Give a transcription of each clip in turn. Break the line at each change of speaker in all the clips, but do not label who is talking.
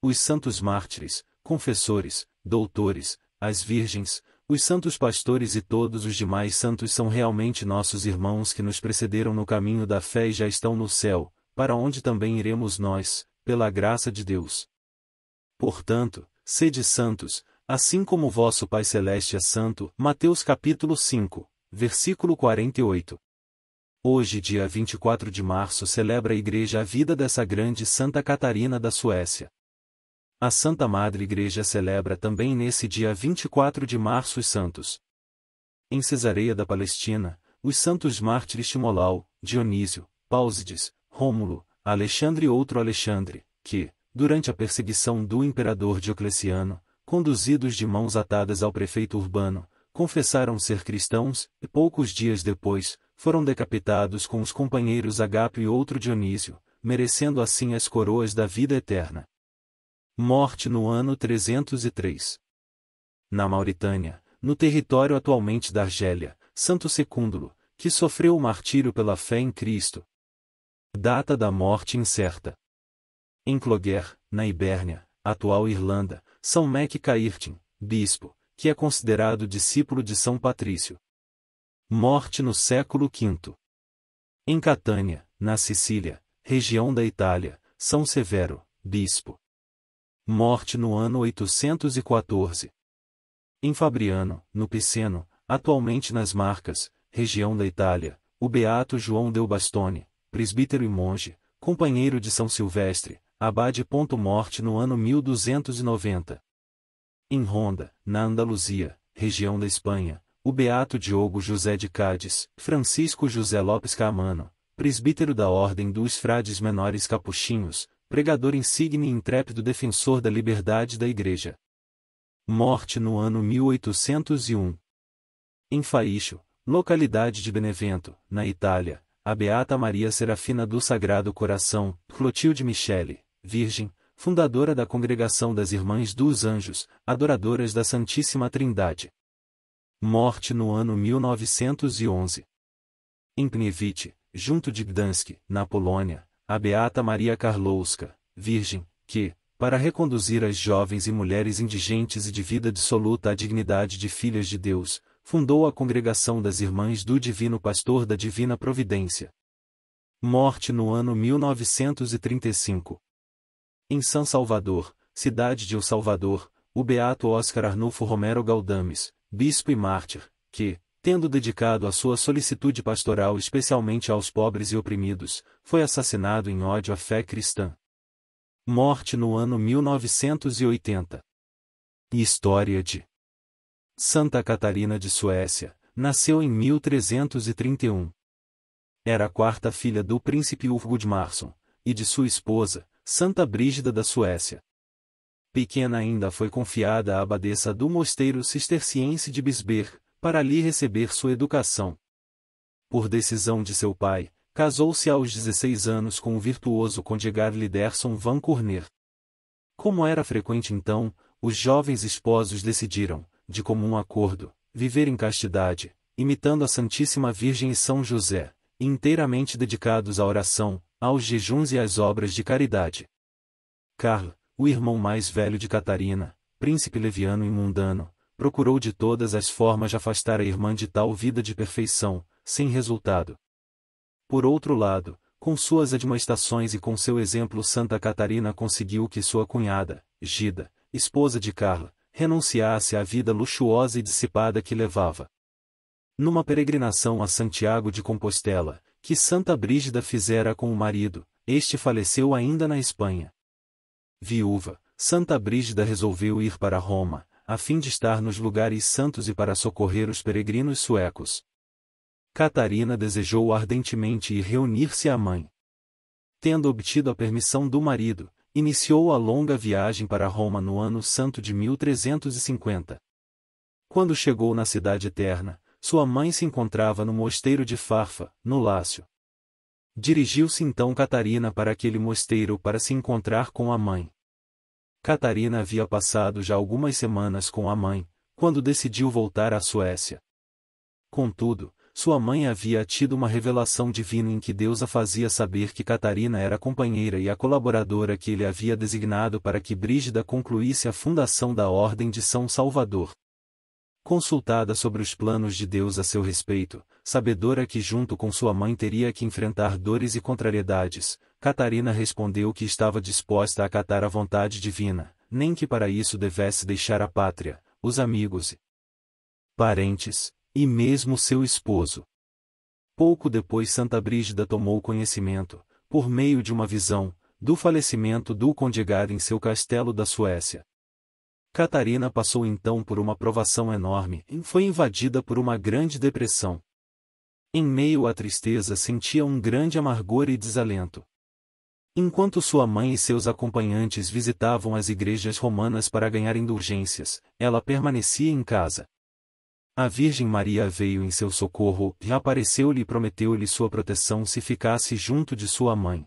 os santos mártires, confessores, doutores, as virgens, os santos pastores e todos os demais santos são realmente nossos irmãos que nos precederam no caminho da fé e já estão no céu, para onde também iremos nós, pela graça de Deus. Portanto, sede santos, assim como vosso Pai celeste é santo. Mateus capítulo 5, versículo 48. Hoje, dia 24 de março, celebra a igreja a vida dessa grande Santa Catarina da Suécia. A Santa Madre Igreja celebra também nesse dia 24 de março os santos. Em Cesareia da Palestina, os santos mártires Timolau, Dionísio, Pausides, Rômulo, Alexandre e outro Alexandre, que, durante a perseguição do imperador Diocleciano, conduzidos de mãos atadas ao prefeito urbano, confessaram ser cristãos, e poucos dias depois, foram decapitados com os companheiros Agapio e outro Dionísio, merecendo assim as coroas da vida eterna morte no ano 303. Na Mauritânia, no território atualmente da Argélia, Santo Secúndulo, que sofreu o martírio pela fé em Cristo. Data da morte incerta. Em Cloguer, na Ibérnia, atual Irlanda, São Mac Cairtin, bispo, que é considerado discípulo de São Patrício. Morte no século V. Em Catânia, na Sicília, região da Itália, São Severo, bispo, morte no ano 814. Em Fabriano, no Piceno, atualmente nas Marcas, região da Itália, o beato João Del Bastone, presbítero e monge, companheiro de São Silvestre, abade. Morte no ano 1290. Em Ronda, na Andaluzia, região da Espanha, o beato Diogo José de Cádiz, Francisco José Lopes Camano, presbítero da Ordem dos Frades Menores Capuchinhos, pregador insigne e intrépido defensor da liberdade da Igreja. Morte no ano 1801. Em Faixo, localidade de Benevento, na Itália, a Beata Maria Serafina do Sagrado Coração, Clotilde Michele, virgem, fundadora da Congregação das Irmãs dos Anjos, adoradoras da Santíssima Trindade. Morte no ano 1911. Em Pniewicz, junto de Gdansk, na Polônia, a Beata Maria Carlouska, Virgem, que, para reconduzir as jovens e mulheres indigentes e de vida dissoluta à dignidade de filhas de Deus, fundou a Congregação das Irmãs do Divino Pastor da Divina Providência. Morte no ano 1935. Em São Salvador, cidade de El Salvador, o beato Oscar Arnulfo Romero Galdames, bispo e mártir, que, tendo dedicado a sua solicitude pastoral especialmente aos pobres e oprimidos, foi assassinado em ódio à fé cristã. Morte no ano 1980. História de Santa Catarina de Suécia, nasceu em 1331. Era a quarta filha do príncipe Urgudmarsson, e de sua esposa, Santa Brígida da Suécia. Pequena ainda foi confiada à abadesa do mosteiro cisterciense de Bisberg, para ali receber sua educação. Por decisão de seu pai, casou-se aos 16 anos com o virtuoso condegar Liderson Van Corner. Como era frequente então, os jovens esposos decidiram, de comum acordo, viver em castidade, imitando a Santíssima Virgem e São José, inteiramente dedicados à oração, aos jejuns e às obras de caridade. Carl, o irmão mais velho de Catarina, príncipe leviano e mundano, procurou de todas as formas afastar a irmã de tal vida de perfeição, sem resultado. Por outro lado, com suas admoestações e com seu exemplo Santa Catarina conseguiu que sua cunhada, Gida, esposa de Carla, renunciasse à vida luxuosa e dissipada que levava. Numa peregrinação a Santiago de Compostela, que Santa Brígida fizera com o marido, este faleceu ainda na Espanha. Viúva, Santa Brígida resolveu ir para Roma, a fim de estar nos lugares santos e para socorrer os peregrinos suecos. Catarina desejou ardentemente ir reunir-se à mãe. Tendo obtido a permissão do marido, iniciou a longa viagem para Roma no ano santo de 1350. Quando chegou na Cidade Eterna, sua mãe se encontrava no mosteiro de Farfa, no Lácio. Dirigiu-se então Catarina para aquele mosteiro para se encontrar com a mãe. Catarina havia passado já algumas semanas com a mãe, quando decidiu voltar à Suécia. Contudo, sua mãe havia tido uma revelação divina em que Deus a fazia saber que Catarina era a companheira e a colaboradora que ele havia designado para que Brígida concluísse a fundação da Ordem de São Salvador. Consultada sobre os planos de Deus a seu respeito, sabedora que junto com sua mãe teria que enfrentar dores e contrariedades, Catarina respondeu que estava disposta a acatar a vontade divina, nem que para isso devesse deixar a pátria, os amigos, parentes, e mesmo seu esposo. Pouco depois Santa Brígida tomou conhecimento, por meio de uma visão, do falecimento do condegado em seu castelo da Suécia. Catarina passou então por uma provação enorme e foi invadida por uma grande depressão. Em meio à tristeza sentia um grande amargor e desalento. Enquanto sua mãe e seus acompanhantes visitavam as igrejas romanas para ganhar indulgências, ela permanecia em casa. A Virgem Maria veio em seu socorro e apareceu-lhe e prometeu-lhe sua proteção se ficasse junto de sua mãe.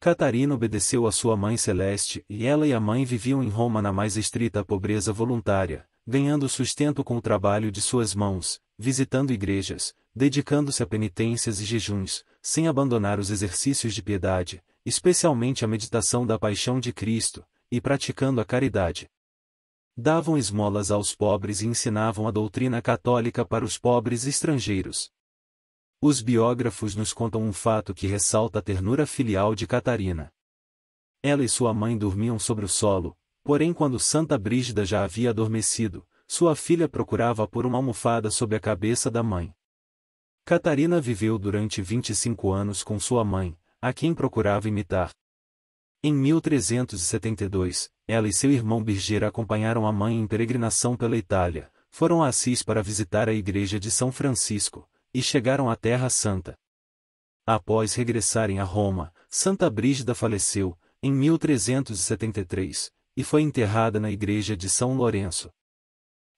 Catarina obedeceu a sua mãe celeste e ela e a mãe viviam em Roma na mais estrita pobreza voluntária, ganhando sustento com o trabalho de suas mãos, visitando igrejas, dedicando-se a penitências e jejuns, sem abandonar os exercícios de piedade, especialmente a meditação da paixão de Cristo, e praticando a caridade. Davam esmolas aos pobres e ensinavam a doutrina católica para os pobres estrangeiros. Os biógrafos nos contam um fato que ressalta a ternura filial de Catarina. Ela e sua mãe dormiam sobre o solo, porém, quando Santa Brígida já havia adormecido, sua filha procurava por uma almofada sob a cabeça da mãe. Catarina viveu durante 25 anos com sua mãe, a quem procurava imitar. Em 1372, ela e seu irmão Birger acompanharam a mãe em peregrinação pela Itália, foram a Assis para visitar a igreja de São Francisco, e chegaram à Terra Santa. Após regressarem a Roma, Santa Brígida faleceu, em 1373, e foi enterrada na igreja de São Lourenço.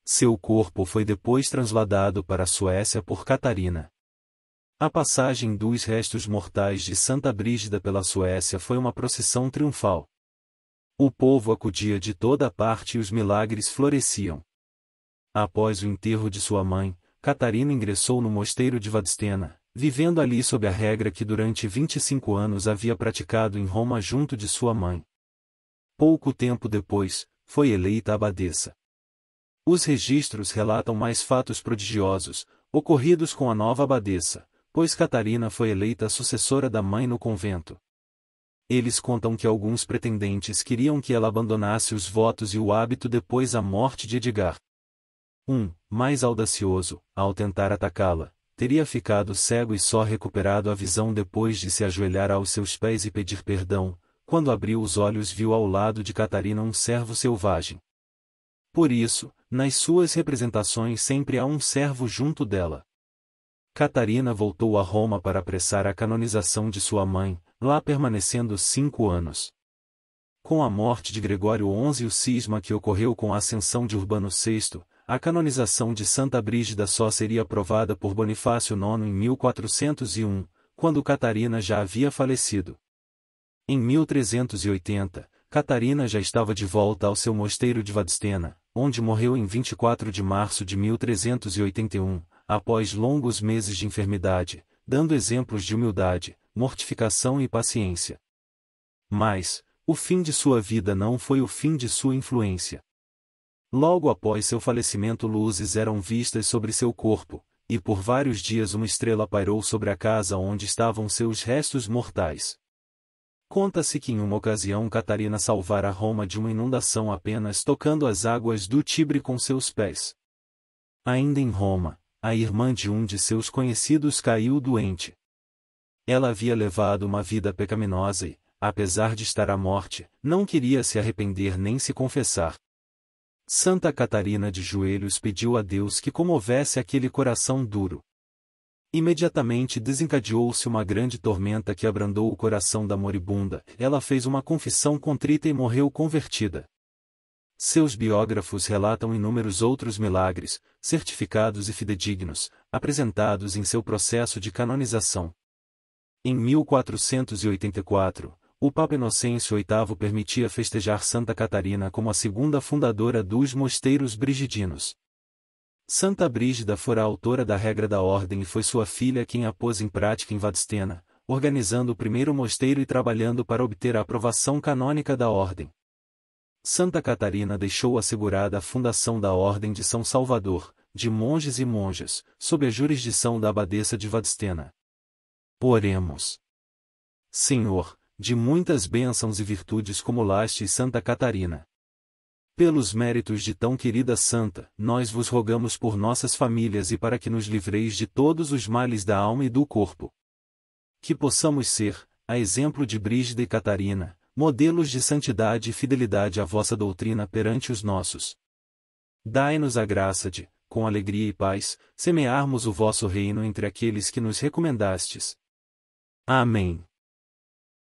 Seu corpo foi depois transladado para a Suécia por Catarina. A passagem dos restos mortais de Santa Brígida pela Suécia foi uma procissão triunfal. O povo acudia de toda parte e os milagres floresciam. Após o enterro de sua mãe, Catarina ingressou no mosteiro de Vadstena, vivendo ali sob a regra que durante 25 anos havia praticado em Roma junto de sua mãe. Pouco tempo depois, foi eleita abadesa. Os registros relatam mais fatos prodigiosos, ocorridos com a nova abadesa, pois Catarina foi eleita sucessora da mãe no convento. Eles contam que alguns pretendentes queriam que ela abandonasse os votos e o hábito depois da morte de Edgar. Um, mais audacioso, ao tentar atacá-la, teria ficado cego e só recuperado a visão depois de se ajoelhar aos seus pés e pedir perdão, quando abriu os olhos viu ao lado de Catarina um servo selvagem. Por isso, nas suas representações sempre há um servo junto dela. Catarina voltou a Roma para apressar a canonização de sua mãe, lá permanecendo cinco anos. Com a morte de Gregório XI e o cisma que ocorreu com a ascensão de Urbano VI, a canonização de Santa Brígida só seria aprovada por Bonifácio IX em 1401, quando Catarina já havia falecido. Em 1380, Catarina já estava de volta ao seu mosteiro de Vadstena, onde morreu em 24 de março de 1381, após longos meses de enfermidade, dando exemplos de humildade, mortificação e paciência. Mas, o fim de sua vida não foi o fim de sua influência. Logo após seu falecimento, luzes eram vistas sobre seu corpo, e por vários dias uma estrela pairou sobre a casa onde estavam seus restos mortais. Conta-se que em uma ocasião Catarina salvara Roma de uma inundação apenas tocando as águas do Tibre com seus pés. Ainda em Roma, a irmã de um de seus conhecidos caiu doente. Ela havia levado uma vida pecaminosa e, apesar de estar à morte, não queria se arrepender nem se confessar. Santa Catarina de joelhos pediu a Deus que comovesse aquele coração duro. Imediatamente desencadeou-se uma grande tormenta que abrandou o coração da moribunda. Ela fez uma confissão contrita e morreu convertida. Seus biógrafos relatam inúmeros outros milagres, certificados e fidedignos, apresentados em seu processo de canonização. Em 1484, o Papa Inocêncio VIII permitia festejar Santa Catarina como a segunda fundadora dos mosteiros brigidinos. Santa Brígida fora a autora da regra da ordem e foi sua filha quem a pôs em prática em Vadstena, organizando o primeiro mosteiro e trabalhando para obter a aprovação canônica da ordem. Santa Catarina deixou assegurada a fundação da Ordem de São Salvador, de monges e monjas, sob a jurisdição da Abadesa de Vadstena. Oremos. Senhor, de muitas bênçãos e virtudes como laste Santa Catarina. Pelos méritos de tão querida Santa, nós vos rogamos por nossas famílias e para que nos livreis de todos os males da alma e do corpo. Que possamos ser, a exemplo de Brígida e Catarina, modelos de santidade e fidelidade à vossa doutrina perante os nossos. Dai-nos a graça de, com alegria e paz, semearmos o vosso reino entre aqueles que nos recomendastes. Amém.